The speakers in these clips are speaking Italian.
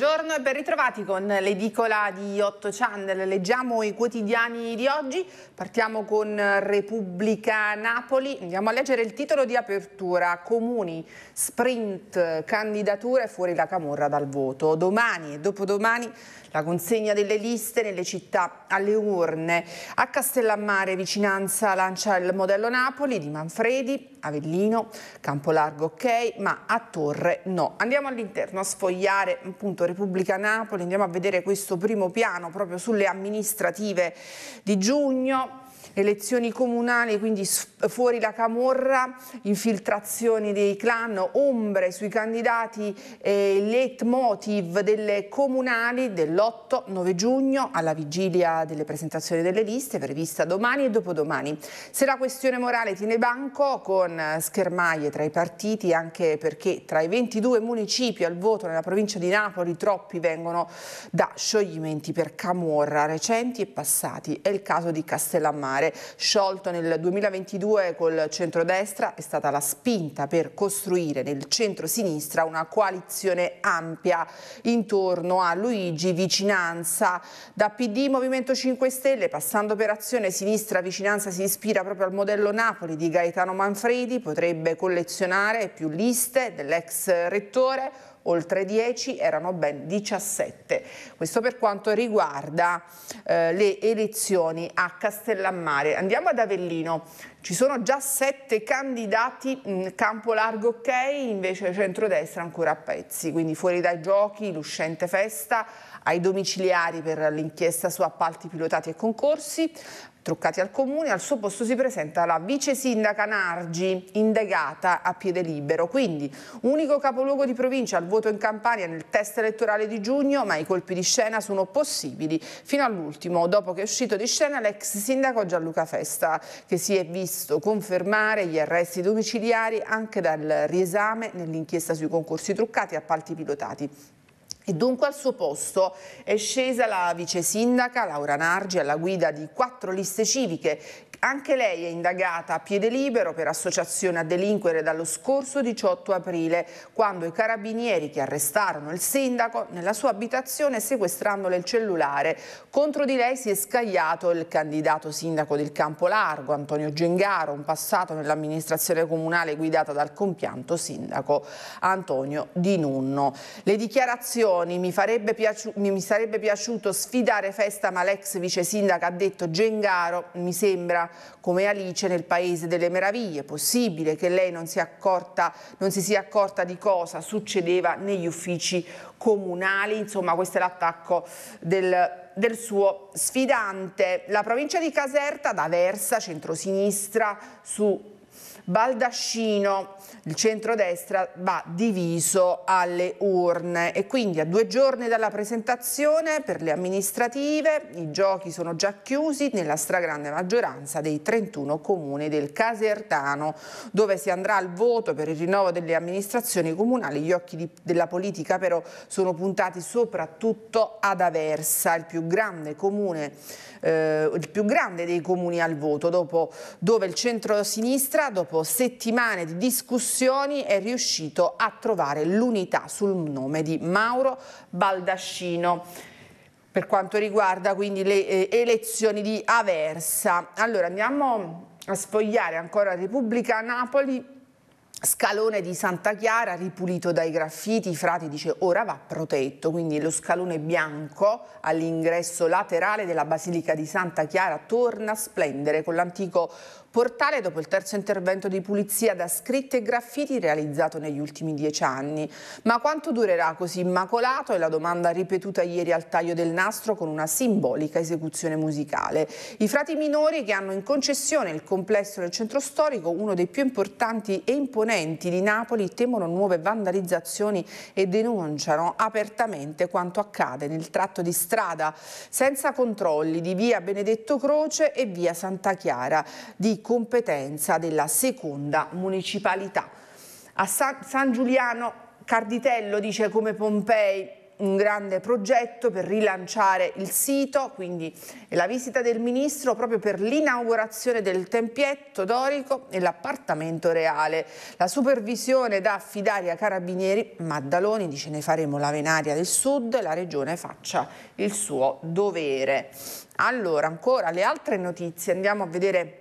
buongiorno e ben ritrovati con l'edicola di 8 Channel. Leggiamo i quotidiani di oggi, partiamo con Repubblica Napoli, andiamo a leggere il titolo di apertura, Comuni, sprint, candidature fuori la camorra dal voto. Domani e dopodomani la consegna delle liste nelle città alle urne. A Castellammare vicinanza lancia il modello Napoli di Manfredi, Avellino, Campolargo ok, ma a Torre no. Andiamo all'interno a sfogliare appunto Repubblica Napoli, andiamo a vedere questo primo piano proprio sulle amministrative di giugno elezioni comunali, quindi fuori la camorra, infiltrazioni dei clan, ombre sui candidati, eh, leitmotiv delle comunali dell'8-9 giugno alla vigilia delle presentazioni delle liste prevista domani e dopodomani. Se la questione morale tiene banco con schermaglie tra i partiti anche perché tra i 22 municipi al voto nella provincia di Napoli troppi vengono da scioglimenti per camorra recenti e passati. È il caso di Castellammare mare. Sciolto nel 2022 col centrodestra è stata la spinta per costruire nel centro-sinistra una coalizione ampia intorno a Luigi Vicinanza. Da PD Movimento 5 Stelle, passando per azione sinistra, Vicinanza si ispira proprio al modello Napoli di Gaetano Manfredi, potrebbe collezionare più liste dell'ex rettore oltre 10 erano ben 17. Questo per quanto riguarda eh, le elezioni a Castellammare. Andiamo ad Avellino. Ci sono già sette candidati in campo largo ok, invece centrodestra ancora a pezzi, quindi fuori dai giochi, l'uscente festa, ai domiciliari per l'inchiesta su appalti pilotati e concorsi, Truccati al comune, al suo posto si presenta la vice sindaca Nargi, indagata a piede libero. Quindi, unico capoluogo di provincia al voto in Campania nel test elettorale di giugno, ma i colpi di scena sono possibili fino all'ultimo, dopo che è uscito di scena l'ex sindaco Gianluca Festa, che si è visto confermare gli arresti domiciliari anche dal riesame nell'inchiesta sui concorsi truccati e appalti pilotati. E dunque al suo posto è scesa la vice sindaca Laura Nargi alla guida di quattro liste civiche anche lei è indagata a piede libero per associazione a delinquere dallo scorso 18 aprile, quando i carabinieri che arrestarono il sindaco nella sua abitazione sequestrandole il cellulare. Contro di lei si è scagliato il candidato sindaco del Campo Largo, Antonio Gengaro, un passato nell'amministrazione comunale guidata dal compianto sindaco Antonio Di Nunno. Le dichiarazioni mi, mi sarebbe piaciuto sfidare festa ma l'ex vice sindaco ha detto Gengaro mi sembra come Alice nel Paese delle Meraviglie. Possibile che lei non si, accorta, non si sia accorta di cosa succedeva negli uffici comunali. Insomma, questo è l'attacco del del suo sfidante. La provincia di Caserta da Versa, centrosinistra, su Baldascino, il centrodestra va diviso alle urne e quindi a due giorni dalla presentazione per le amministrative i giochi sono già chiusi nella stragrande maggioranza dei 31 comuni del Casertano dove si andrà al voto per il rinnovo delle amministrazioni comunali. Gli occhi di, della politica però sono puntati soprattutto ad Aversa, il più grande comune, eh, il più grande dei comuni al voto, dopo, dove il centro-sinistra dopo dopo settimane di discussioni è riuscito a trovare l'unità sul nome di Mauro Baldascino per quanto riguarda quindi le eh, elezioni di Aversa. Allora andiamo a sfogliare ancora Repubblica Napoli Scalone di Santa Chiara ripulito dai graffiti, Frati dice ora va protetto, quindi lo scalone bianco all'ingresso laterale della Basilica di Santa Chiara torna a splendere con l'antico Portale dopo il terzo intervento di pulizia da scritte e graffiti realizzato negli ultimi dieci anni. Ma quanto durerà così immacolato? È la domanda ripetuta ieri al taglio del nastro con una simbolica esecuzione musicale. I frati minori che hanno in concessione il complesso del centro storico, uno dei più importanti e imponenti di Napoli, temono nuove vandalizzazioni e denunciano apertamente quanto accade nel tratto di strada senza controlli di via Benedetto Croce e via Santa Chiara. Di competenza della seconda municipalità. A San Giuliano Carditello dice come Pompei un grande progetto per rilanciare il sito, quindi la visita del ministro proprio per l'inaugurazione del tempietto dorico e l'appartamento reale. La supervisione da affidare a Carabinieri, Maddaloni dice ne faremo la venaria del sud, la regione faccia il suo dovere. Allora, ancora le altre notizie, andiamo a vedere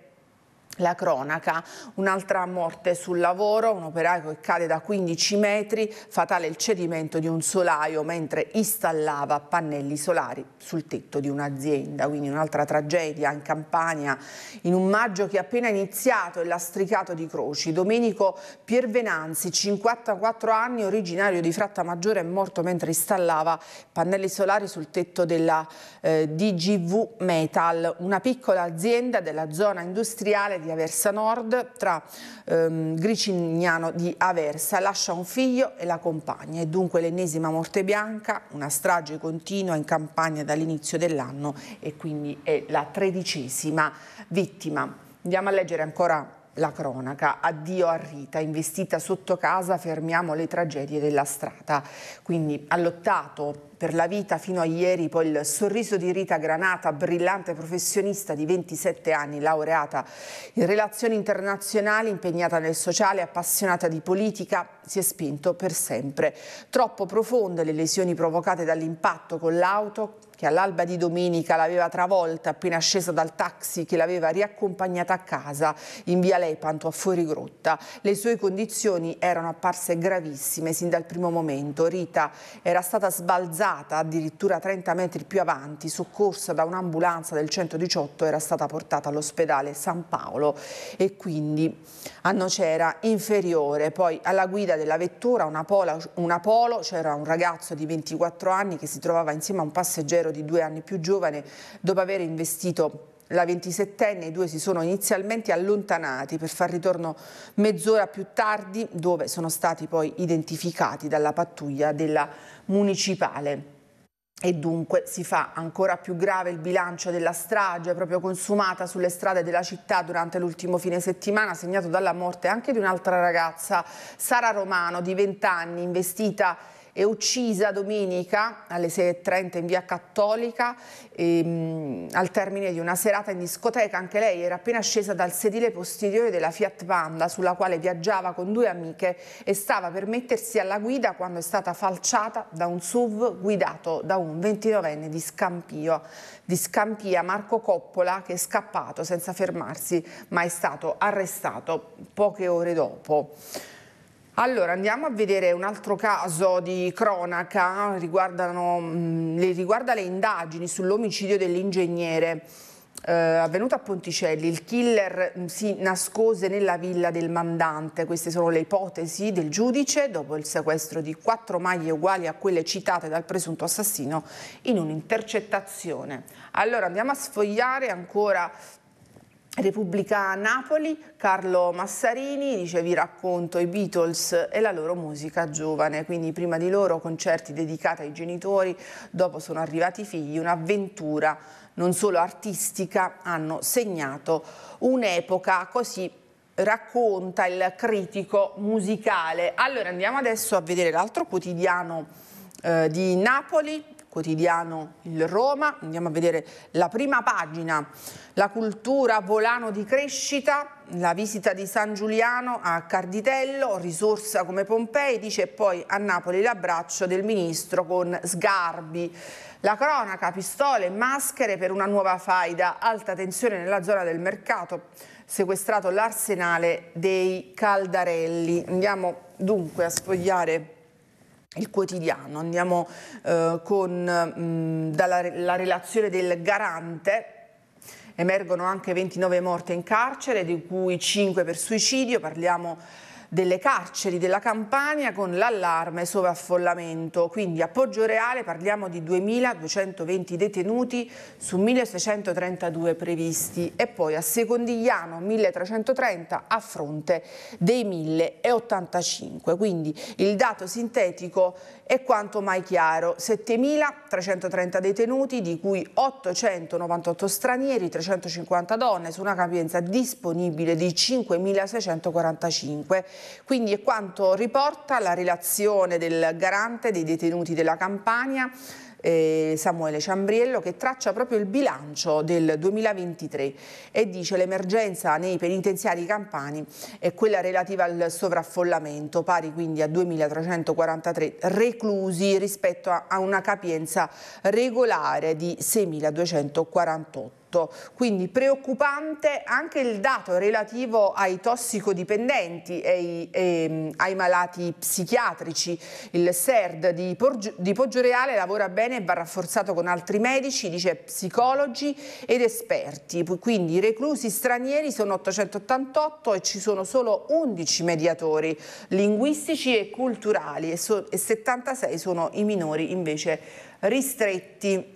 la cronaca, un'altra morte sul lavoro, un operaio che cade da 15 metri, fatale il cedimento di un solaio mentre installava pannelli solari sul tetto di un'azienda, quindi un'altra tragedia in Campania, in un maggio che è appena iniziato e lastricato di croci. Domenico Piervenanzi, 54 anni, originario di Fratta Maggiore, è morto mentre installava pannelli solari sul tetto della eh, DGV Metal, una piccola azienda della zona industriale di di Aversa Nord tra ehm, Gricignano di Aversa, lascia un figlio e la compagna e dunque l'ennesima morte bianca, una strage continua in campagna dall'inizio dell'anno e quindi è la tredicesima vittima. Andiamo a leggere ancora la cronaca, addio a Rita, investita sotto casa, fermiamo le tragedie della strada. Quindi ha lottato per la vita fino a ieri, poi il sorriso di Rita Granata, brillante professionista di 27 anni, laureata in relazioni internazionali, impegnata nel sociale, appassionata di politica, si è spinto per sempre. Troppo profonde le lesioni provocate dall'impatto con l'auto, che all'alba di domenica l'aveva travolta appena scesa dal taxi che l'aveva riaccompagnata a casa in via Lepanto a Fuorigrotta. Le sue condizioni erano apparse gravissime sin dal primo momento. Rita era stata sbalzata addirittura 30 metri più avanti, soccorsa da un'ambulanza del 118, era stata portata all'ospedale San Paolo e quindi a Nocera inferiore. Poi alla guida della vettura una Polo, una Polo c'era un ragazzo di 24 anni che si trovava insieme a un passeggero Guerrero di due anni più giovane dopo aver investito la 27enne, i due si sono inizialmente allontanati per far ritorno mezz'ora più tardi dove sono stati poi identificati dalla pattuglia della municipale. E dunque si fa ancora più grave il bilancio della strage proprio consumata sulle strade della città durante l'ultimo fine settimana segnato dalla morte anche di un'altra ragazza, Sara Romano, di 20 anni, investita è uccisa domenica alle 6.30 in via Cattolica ehm, al termine di una serata in discoteca. Anche lei era appena scesa dal sedile posteriore della Fiat Panda sulla quale viaggiava con due amiche e stava per mettersi alla guida quando è stata falciata da un SUV guidato da un 29enne di, Scampio, di Scampia, Marco Coppola, che è scappato senza fermarsi ma è stato arrestato poche ore dopo. Allora andiamo a vedere un altro caso di cronaca, riguardano, mm, riguarda le indagini sull'omicidio dell'ingegnere. Eh, avvenuto a Ponticelli, il killer mh, mm, si nascose nella villa del mandante. Queste sono le ipotesi del giudice dopo il sequestro di quattro maglie uguali a quelle citate dal presunto assassino in un'intercettazione. Allora andiamo a sfogliare ancora Repubblica Napoli, Carlo Massarini dice vi racconto i Beatles e la loro musica giovane, quindi prima di loro concerti dedicati ai genitori, dopo sono arrivati i figli, un'avventura non solo artistica, hanno segnato un'epoca così racconta il critico musicale. Allora andiamo adesso a vedere l'altro quotidiano eh, di Napoli, quotidiano Il Roma. Andiamo a vedere la prima pagina, la cultura volano di crescita, la visita di San Giuliano a Carditello, risorsa come Pompei, dice poi a Napoli l'abbraccio del ministro con Sgarbi. La cronaca, pistole e maschere per una nuova faida, alta tensione nella zona del mercato, sequestrato l'arsenale dei Caldarelli. Andiamo dunque a sfogliare il quotidiano, andiamo eh, con mh, mm, dalla relazione del garante Emergono anche 29 morti in carcere, di cui 5 per suicidio, parliamo delle carceri della Campania con l'allarme sovraffollamento. Quindi a Poggio Reale parliamo di 2.220 detenuti su 1.632 previsti e poi a Secondigliano 1.330 a fronte dei 1.085. Quindi il dato sintetico è quanto mai chiaro. 7.330 detenuti, di cui 898 stranieri, 350 donne, su una capienza disponibile di 5.645. Quindi è quanto riporta la relazione del garante dei detenuti della Campania eh, Samuele Ciambriello che traccia proprio il bilancio del 2023 e dice l'emergenza nei penitenziari campani è quella relativa al sovraffollamento pari quindi a 2.343 reclusi rispetto a, a una capienza regolare di 6.248. 18. Quindi preoccupante anche il dato relativo ai tossicodipendenti e, ai, e, ehm, ai malati psichiatrici. Il SERD di, di Poggioreale lavora bene e va rafforzato con altri medici, dice psicologi ed esperti. Quindi i reclusi stranieri sono 888 e ci sono solo 11 mediatori linguistici e culturali e, so, e 76 sono i minori invece ristretti.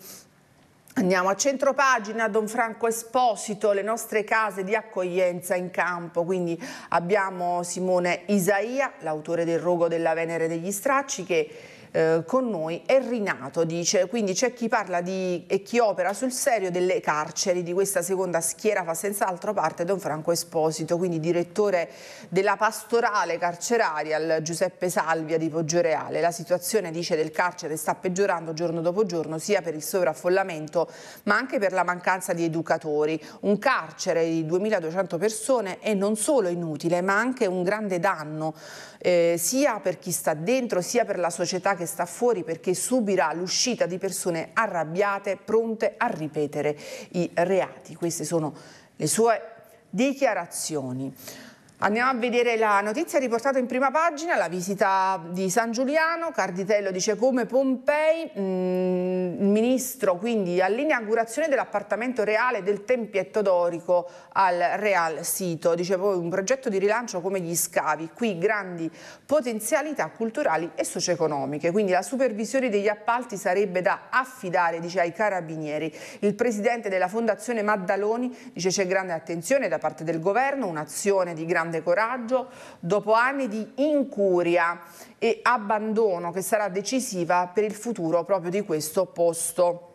Andiamo a centro pagina, Don Franco Esposito, le nostre case di accoglienza in campo, quindi abbiamo Simone Isaia, l'autore del rogo della Venere degli Stracci, che eh, con noi, è rinato, dice. Quindi c'è chi parla di, e chi opera sul serio delle carceri di questa seconda schiera, fa senz'altro parte Don Franco Esposito, quindi direttore della pastorale carceraria al Giuseppe Salvia di Poggioreale. La situazione, dice, del carcere sta peggiorando giorno dopo giorno, sia per il sovraffollamento ma anche per la mancanza di educatori. Un carcere di 2200 persone è non solo inutile ma anche un grande danno eh, sia per chi sta dentro sia per la società che che sta fuori perché subirà l'uscita di persone arrabbiate pronte a ripetere i reati. Queste sono le sue dichiarazioni. Andiamo a vedere la notizia riportata in prima pagina, la visita di San Giuliano, Carditello dice come Pompei, mh, mm, il ministro quindi all'inaugurazione dell'appartamento reale del Tempietto Dorico al Real Sito, dice poi un progetto di rilancio come gli scavi, qui grandi potenzialità culturali e socio-economiche, quindi la supervisione degli appalti sarebbe da affidare dice, ai carabinieri. Il presidente della fondazione Maddaloni dice c'è grande attenzione da parte del governo, un'azione di grande grande coraggio dopo anni di incuria e abbandono che sarà decisiva per il futuro proprio di questo posto.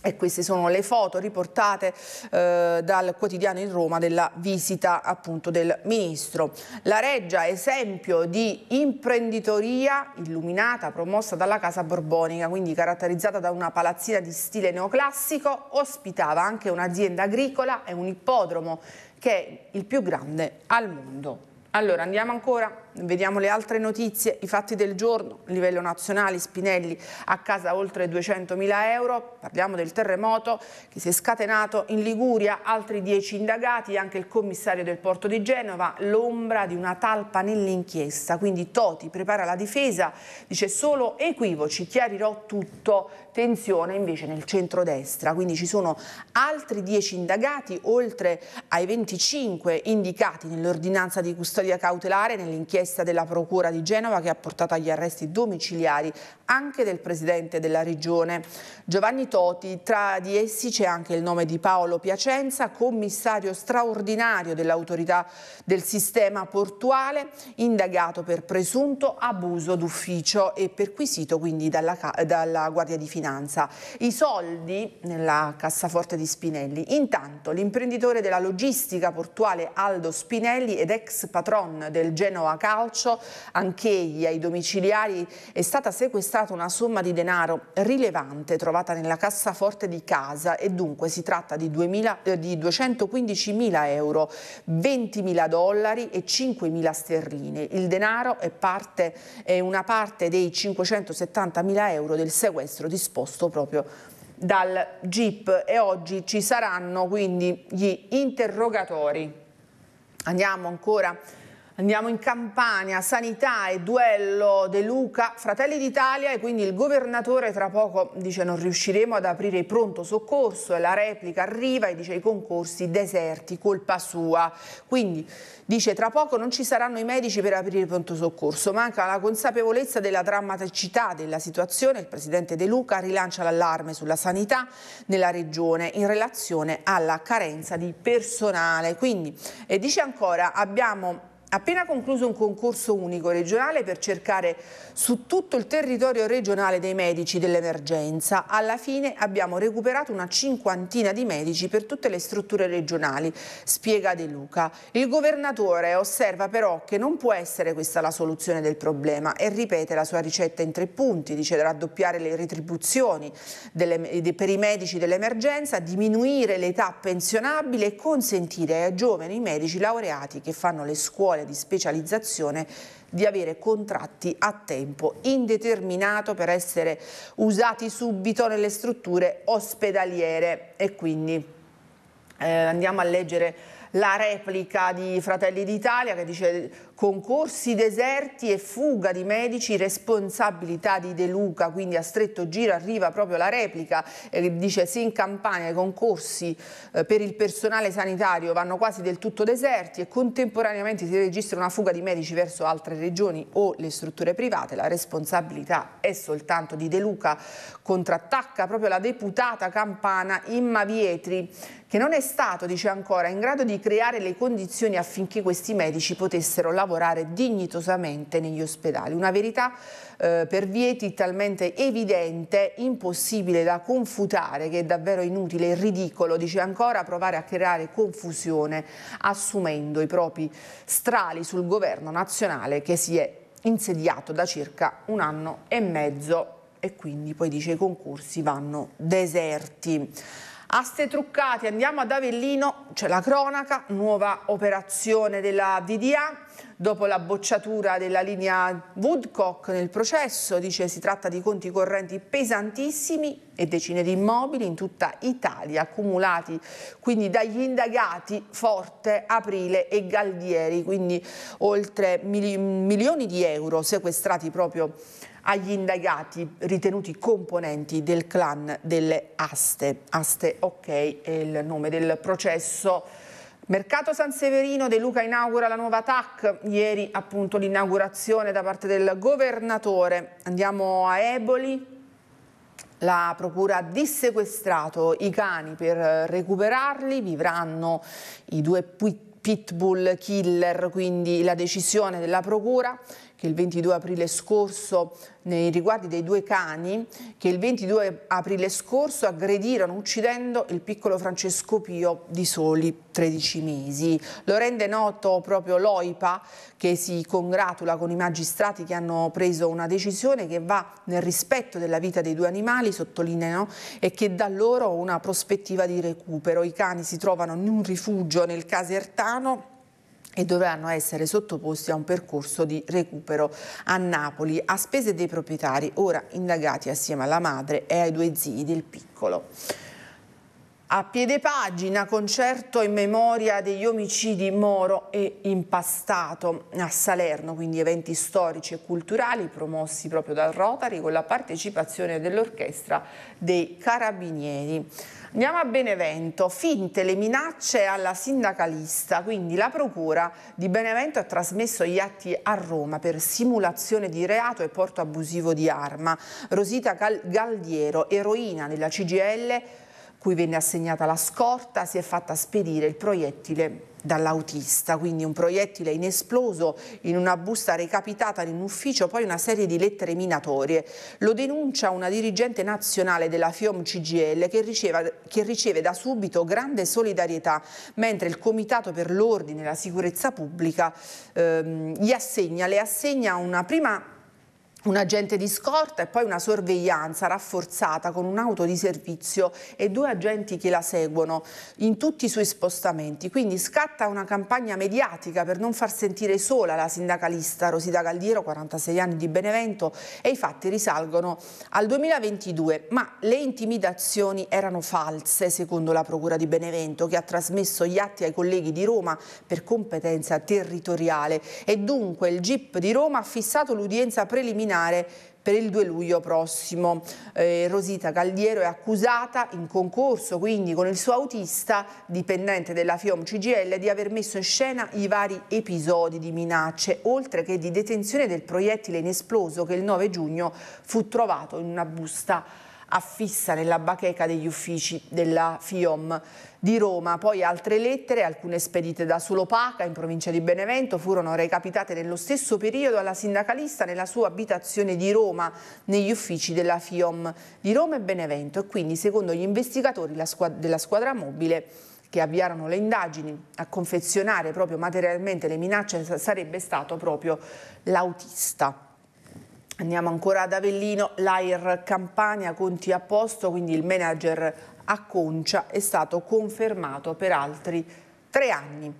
E queste sono le foto riportate eh, dal quotidiano in Roma della visita appunto del ministro. La Reggia esempio di imprenditoria illuminata, promossa dalla Casa Borbonica, quindi caratterizzata da una palazzina di stile neoclassico, ospitava anche un'azienda agricola e un ippodromo che è il più grande al mondo. Allora andiamo ancora Vediamo le altre notizie, i fatti del giorno, a livello nazionale, Spinelli a casa oltre 200.000 euro, parliamo del terremoto che si è scatenato in Liguria, altri 10 indagati, anche il commissario del porto di Genova, l'ombra di una talpa nell'inchiesta, quindi Toti prepara la difesa, dice solo equivoci, chiarirò tutto, tensione invece nel centrodestra, quindi ci sono altri 10 indagati oltre ai 25 indicati nell'ordinanza di custodia cautelare, nell'inchiesta inchiesta della Procura di Genova che ha portato agli arresti domiciliari anche del presidente della regione Giovanni Toti. Tra di essi c'è anche il nome di Paolo Piacenza, commissario straordinario dell'autorità del sistema portuale, indagato per presunto abuso d'ufficio e perquisito quindi dalla, dalla Guardia di Finanza. I soldi nella cassaforte di Spinelli. Intanto l'imprenditore della logistica portuale Aldo Spinelli ed ex patron del Genoa Calcio, anch'egli ai domiciliari, è stata sequestrata sequestrata una somma di denaro rilevante trovata nella cassaforte di casa e dunque si tratta di, 2000, eh, di 215.000 euro, 20.000 dollari e 5.000 sterline. Il denaro è, parte, è una parte dei 570.000 euro del sequestro disposto proprio dal GIP e oggi ci saranno quindi gli interrogatori. Andiamo ancora Andiamo in Campania, sanità e duello De Luca, Fratelli d'Italia e quindi il governatore tra poco dice non riusciremo ad aprire il pronto soccorso e la replica arriva e dice i concorsi deserti, colpa sua. Quindi dice tra poco non ci saranno i medici per aprire il pronto soccorso, manca la consapevolezza della drammaticità della situazione, il presidente De Luca rilancia l'allarme sulla sanità nella regione in relazione alla carenza di personale. Quindi, e dice ancora abbiamo Appena concluso un concorso unico regionale per cercare su tutto il territorio regionale dei medici dell'emergenza, alla fine abbiamo recuperato una cinquantina di medici per tutte le strutture regionali, spiega De Luca. Il governatore osserva però che non può essere questa la soluzione del problema e ripete la sua ricetta in tre punti, dice raddoppiare le retribuzioni delle, per i medici dell'emergenza, diminuire l'età pensionabile e consentire ai giovani medici laureati che fanno le scuole voglia di specializzazione di avere contratti a tempo indeterminato per essere usati subito nelle strutture ospedaliere e quindi eh, andiamo a leggere la replica di Fratelli d'Italia che dice concorsi deserti e fuga di medici, responsabilità di De Luca, quindi a stretto giro arriva proprio la replica eh, che dice se in Campania i concorsi eh, per il personale sanitario vanno quasi del tutto deserti e contemporaneamente si registra una fuga di medici verso altre regioni o le strutture private, la responsabilità è soltanto di De Luca, contrattacca proprio la deputata campana Imma Vietri che non è stato, dice ancora, in grado di creare le condizioni affinché questi medici potessero lavorare lavorare dignitosamente negli ospedali. Una verità eh, per Vieti talmente evidente, impossibile da confutare, che è davvero inutile e ridicolo, dice ancora, provare a creare confusione assumendo i propri strali sul governo nazionale che si è insediato da circa un anno e mezzo e quindi poi dice i concorsi vanno deserti. Aste truccate, andiamo ad Avellino, c'è la cronaca, nuova operazione della DDA, dopo la bocciatura della linea Woodcock nel processo. Dice si tratta di conti correnti pesantissimi e decine di immobili in tutta Italia accumulati quindi dagli indagati Forte, Aprile e Galdieri, quindi oltre mili milioni di euro sequestrati proprio agli indagati ritenuti componenti del clan delle aste. Aste ok è il nome del processo Mercato San Severino, De Luca inaugura la nuova TAC, ieri appunto l'inaugurazione da parte del governatore. Andiamo a Eboli, la procura ha dissequestrato i cani per recuperarli, vivranno i due pitbull killer, quindi la decisione della procura che il 22 aprile scorso nei riguardi dei due cani che il 22 aprile scorso aggredirono uccidendo il piccolo Francesco Pio di soli 13 mesi. Lo rende noto proprio l'OIPA che si congratula con i magistrati che hanno preso una decisione che va nel rispetto della vita dei due animali, sottolineano, e che dà loro una prospettiva di recupero. I cani si trovano in un rifugio nel casertano e dovranno essere sottoposti a un percorso di recupero a Napoli a spese dei proprietari, ora indagati assieme alla madre e ai due zii del piccolo. A piede pagina, concerto in memoria degli omicidi Moro e Impastato a Salerno, quindi eventi storici e culturali promossi proprio dal Rotary con la partecipazione dell'orchestra dei Carabinieri. Andiamo a Benevento, finte le minacce alla sindacalista, quindi la procura di Benevento ha trasmesso gli atti a Roma per simulazione di reato e porto abusivo di arma. Rosita Gal Galdiero, eroina della CGL, cui venne assegnata la scorta, si è fatta spedire il proiettile dall'autista, quindi un proiettile inesploso in una busta recapitata in un ufficio, poi una serie di lettere minatorie. Lo denuncia una dirigente nazionale della FIOM CGL che, riceva, che riceve da subito grande solidarietà, mentre il Comitato per l'Ordine e la Sicurezza Pubblica ehm, gli assegna, le assegna una prima un agente di scorta e poi una sorveglianza rafforzata con un'auto di servizio e due agenti che la seguono in tutti i suoi spostamenti. Quindi scatta una campagna mediatica per non far sentire sola la sindacalista Rosita Galdiero, 46 anni di Benevento, e i fatti risalgono al 2022, ma le intimidazioni erano false secondo la Procura di Benevento che ha trasmesso gli atti ai colleghi di Roma per competenza territoriale e dunque il GIP di Roma ha fissato l'udienza preliminare preliminare per il 2 luglio prossimo. Eh, Rosita Caldiero è accusata in concorso quindi con il suo autista, dipendente della FIOM CGL, di aver messo in scena i vari episodi di minacce, oltre che di detenzione del proiettile inesploso che il 9 giugno fu trovato in una busta affissa nella bacheca degli uffici della FIOM di Roma. Poi altre lettere, alcune spedite da Sulopaca in provincia di Benevento, furono recapitate nello stesso periodo alla sindacalista nella sua abitazione di Roma, negli uffici della FIOM di Roma e Benevento e quindi secondo gli investigatori della squadra mobile che avviarono le indagini a confezionare proprio materialmente le minacce sarebbe stato proprio l'autista. Andiamo ancora ad Avellino, l'AIR Campania, Conti a posto, quindi il manager a Concia è stato confermato per altri tre anni.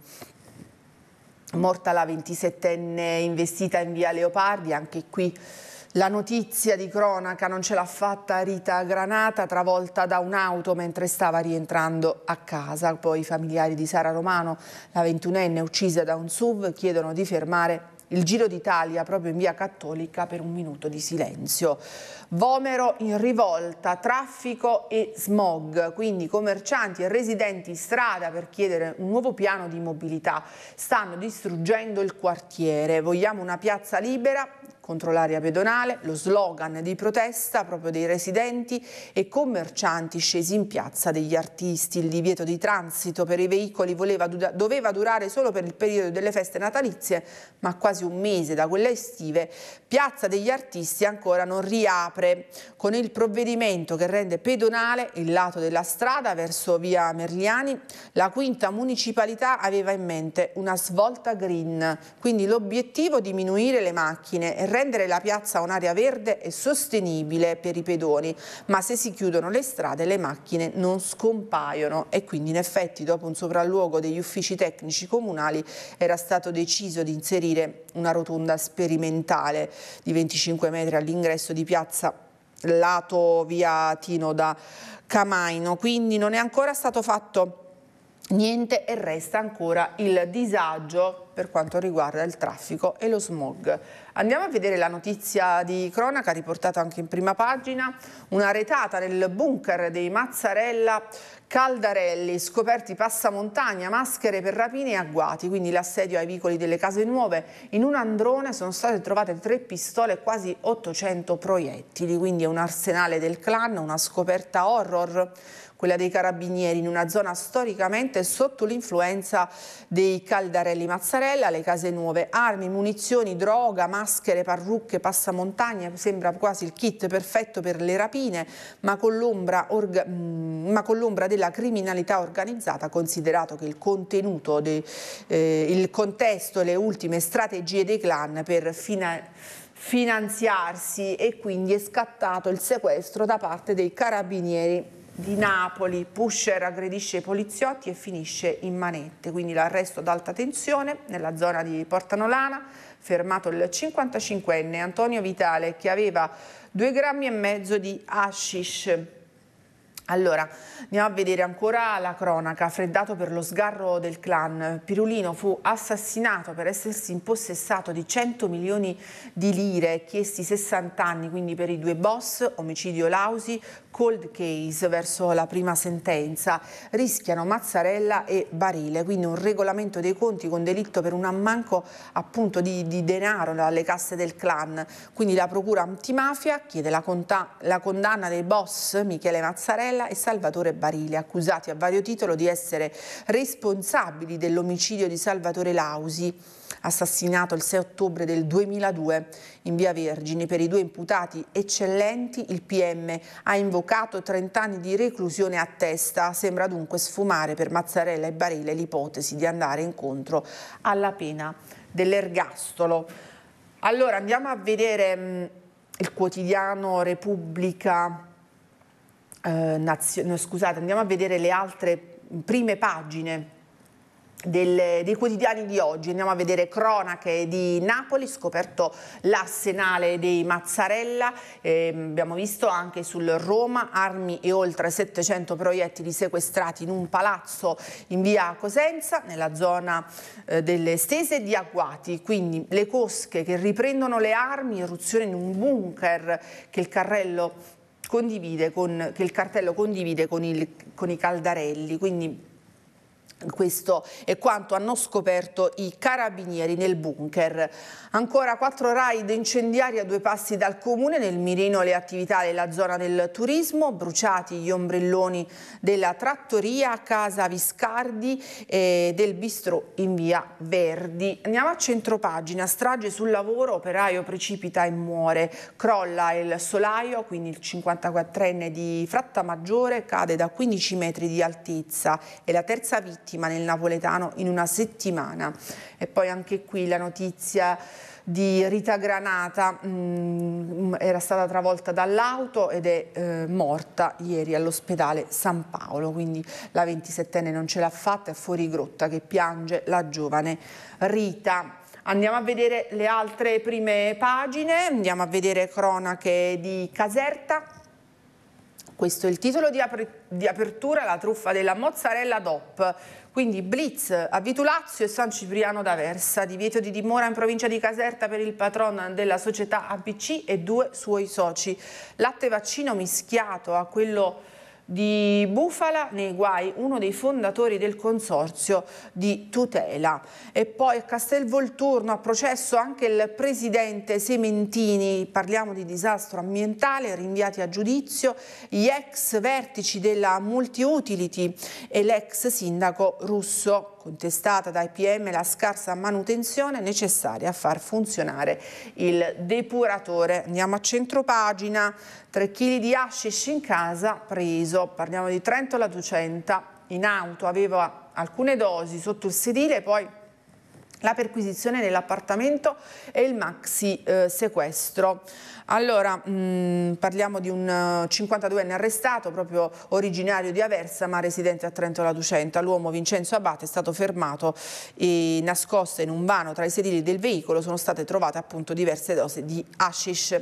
Morta la 27enne investita in via Leopardi, anche qui la notizia di cronaca non ce l'ha fatta Rita Granata, travolta da un'auto mentre stava rientrando a casa. Poi i familiari di Sara Romano, la 21enne uccisa da un SUV, chiedono di fermare il Giro d'Italia proprio in via Cattolica per un minuto di silenzio. Vomero in rivolta, traffico e smog, quindi commercianti e residenti in strada per chiedere un nuovo piano di mobilità. Stanno distruggendo il quartiere. Vogliamo una piazza libera contro l'area pedonale, lo slogan di protesta proprio dei residenti e commercianti scesi in piazza degli artisti. Il divieto di transito per i veicoli voleva, doveva durare solo per il periodo delle feste natalizie, ma quasi un mese da quelle estive. Piazza degli artisti ancora non riapre apre con il provvedimento che rende pedonale il lato della strada verso via Merliani, la quinta municipalità aveva in mente una svolta green, quindi l'obiettivo diminuire le macchine e rendere la piazza un'area verde e sostenibile per i pedoni, ma se si chiudono le strade le macchine non scompaiono e quindi in effetti dopo un sopralluogo degli uffici tecnici comunali era stato deciso di inserire una rotonda sperimentale di 25 metri all'ingresso di piazza lato via Tino da Camaino, quindi non è ancora stato fatto niente e resta ancora il disagio per quanto riguarda il traffico e lo smog. Andiamo a vedere la notizia di cronaca riportata anche in prima pagina, una retata nel bunker dei Mazzarella Caldarelli, scoperti passamontagna, maschere per rapine e agguati, quindi l'assedio ai vicoli delle case nuove. In un androne sono state trovate tre pistole e quasi 800 proiettili, quindi è un arsenale del clan, una scoperta horror quella dei carabinieri, in una zona storicamente sotto l'influenza dei caldarelli Mazzarella, le case nuove, armi, munizioni, droga, maschere, parrucche, passamontagna, sembra quasi il kit perfetto per le rapine, ma con l'ombra mm, della criminalità organizzata, considerato che il contenuto, de, eh, il contesto le ultime strategie dei clan per finalizzare finanziarsi e quindi è scattato il sequestro da parte dei carabinieri di Napoli, Pusher aggredisce i poliziotti e finisce in manette, quindi l'arresto ad alta tensione nella zona di Portanolana, fermato il 55enne Antonio Vitale che aveva 2 grammi e mezzo di hashish allora, andiamo a vedere ancora la cronaca, freddato per lo sgarro del clan. Pirulino fu assassinato per essersi impossessato di 100 milioni di lire, chiesti 60 anni, quindi per i due boss, omicidio Lausi, cold case verso la prima sentenza. Rischiano Mazzarella e Barile, quindi un regolamento dei conti con delitto per un ammanco appunto di, di denaro dalle casse del clan. Quindi la procura antimafia chiede la, la condanna dei boss Michele Mazzarella Mattarella e Salvatore Barile, accusati a vario titolo di essere responsabili dell'omicidio di Salvatore Lausi, assassinato il 6 ottobre del 2002 in Via Vergini. Per i due imputati eccellenti il PM ha invocato 30 anni di reclusione a testa. Sembra dunque sfumare per Mazzarella e Barile l'ipotesi di andare incontro alla pena dell'ergastolo. Allora andiamo a vedere mm, il quotidiano Repubblica eh, nazio- scusate, andiamo a vedere le altre prime pagine del, dei quotidiani di oggi. Andiamo a vedere cronache di Napoli, scoperto l'arsenale dei Mazzarella, eh, abbiamo visto anche sul Roma armi e oltre 700 proiettili sequestrati in un palazzo in via Cosenza, nella zona eh, delle stese di Aguati Quindi le cosche che riprendono le armi, irruzione in un bunker che il carrello condivide con, che il cartello condivide con, il, con i caldarelli, quindi questo è quanto hanno scoperto i carabinieri nel bunker. Ancora quattro raid incendiari a due passi dal comune, nel mirino le attività della zona del turismo, bruciati gli ombrelloni della trattoria Casa Viscardi e del bistrò in via Verdi. Andiamo a centropagina, strage sul lavoro, operaio precipita e muore, crolla il solaio, quindi il 54enne di Frattamaggiore cade da 15 metri di altezza e la terza vittima settimana, il napoletano in una settimana. E poi anche qui la notizia di Rita Granata mh, mm, era stata travolta dall'auto ed è eh, morta ieri all'ospedale San Paolo, quindi la 27enne non ce l'ha fatta, è fuori grotta che piange la giovane Rita. Andiamo a vedere le altre prime pagine, andiamo a vedere cronache di Caserta, questo è il titolo di, apri- di apertura, la truffa della mozzarella DOP. Quindi blitz a Vitulazio e San Cipriano d'Aversa, divieto di dimora in provincia di Caserta per il patron della società ABC e due suoi soci. Latte vaccino mischiato a quello di Bufala nei guai, uno dei fondatori del consorzio di tutela. E poi a Castelvolturno ha processo anche il presidente Sementini, parliamo di disastro ambientale, rinviati a giudizio gli ex vertici della Multiutility e l'ex sindaco russo contestata dai PM la scarsa manutenzione necessaria a far funzionare il depuratore. Andiamo a centropagina, 3 kg di hashish in casa preso, parliamo di Trento la 200 in auto aveva alcune dosi sotto il sedile, poi la perquisizione nell'appartamento e il maxi eh, sequestro. Allora, mh, mm, parliamo di un 52enne eh, arrestato, proprio originario di Aversa, ma residente a Trento la Ducenta. L'uomo Vincenzo Abate è stato fermato e eh, nascosto in un vano tra i sedili del veicolo sono state trovate appunto diverse dose di hashish.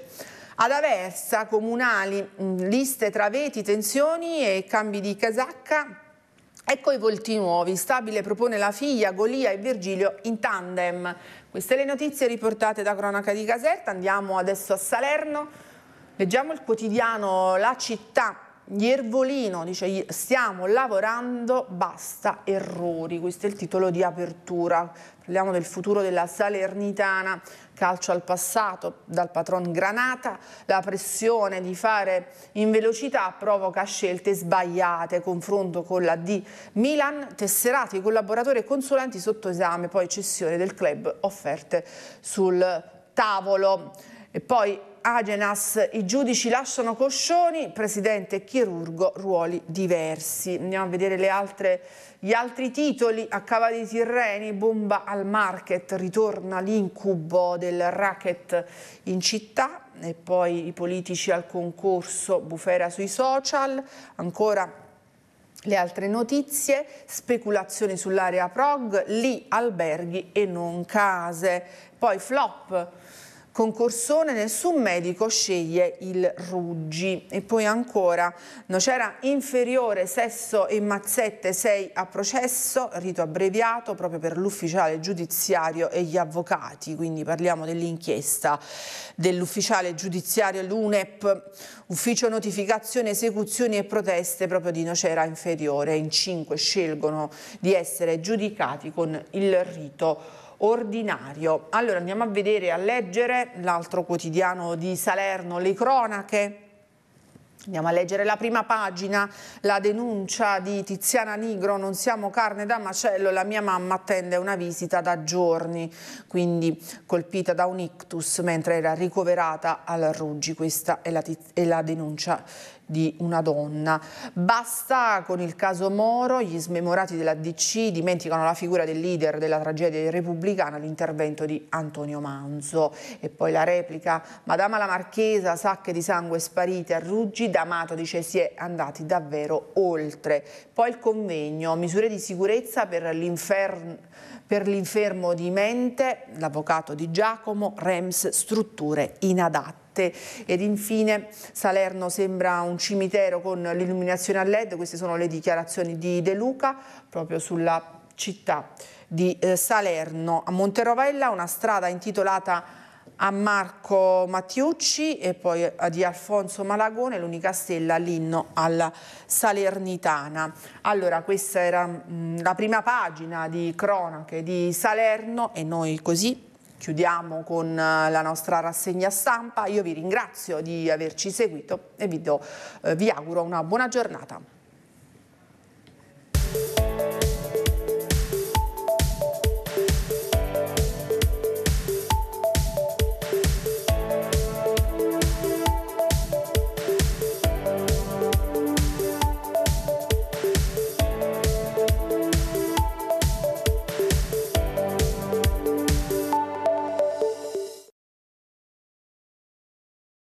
Ad Aversa, comunali, mh, mm, liste tra veti, tensioni e cambi di casacca Ecco i volti nuovi, Stabile propone la figlia, Golia e Virgilio in tandem. Queste le notizie riportate da Cronaca di Caserta, andiamo adesso a Salerno, leggiamo il quotidiano La Città, Iervolino dice stiamo lavorando, basta errori, questo è il titolo di apertura, parliamo del futuro della Salernitana, calcio al passato dal patron Granata, la pressione di fare in velocità provoca scelte sbagliate, confronto con la D Milan, tesserati, collaboratori e consulenti sotto esame, poi cessione del club, offerte sul tavolo. E poi Agenas, i giudici lasciano Coscioni, presidente e chirurgo, ruoli diversi. Andiamo a vedere altre, gli altri titoli. A Cava dei Tirreni, bomba al market, ritorna l'incubo del racket in città e poi i politici al concorso, bufera sui social, ancora le altre notizie, speculazioni sull'area PROG, lì alberghi e non case. Poi flop Concorsone nel submedico sceglie il Ruggi. E poi ancora, Nocera inferiore, Sesso e Mazzette sei a processo, rito abbreviato proprio per l'ufficiale giudiziario e gli avvocati, quindi parliamo dell'inchiesta dell'ufficiale giudiziario l'UNEP, ufficio notificazione, esecuzioni e proteste proprio di Nocera inferiore. In cinque scelgono di essere giudicati con il rito abbreviato ordinario. Allora andiamo a vedere, a leggere l'altro quotidiano di Salerno, le cronache. Andiamo a leggere la prima pagina, la denuncia di Tiziana Nigro, non siamo carne da macello, la mia mamma attende una visita da giorni, quindi colpita da un ictus mentre era ricoverata al Ruggi, questa è la, è la denuncia di una donna. Basta con il caso Moro, gli smemorati della DC dimenticano la figura del leader della tragedia repubblicana, l'intervento di Antonio Manzo. E poi la replica, Madama la Marchesa, sacche di sangue sparite a Ruggi, D'Amato dice si è andati davvero oltre. Poi il convegno, misure di sicurezza per l'infermo di mente, l'avvocato di Giacomo, REMS, strutture inadatte arte ed infine Salerno sembra un cimitero con l'illuminazione a led, queste sono le dichiarazioni di De Luca proprio sulla città di eh, Salerno. A Monterovella una strada intitolata a Marco Mattiucci e poi di Alfonso Malagone, l'unica stella, l'inno alla Salernitana. Allora, questa era mh, mm, la prima pagina di cronache di Salerno e noi così Chiudiamo con eh, la nostra rassegna stampa, io vi ringrazio di averci seguito e vi, do, eh, vi auguro una buona giornata.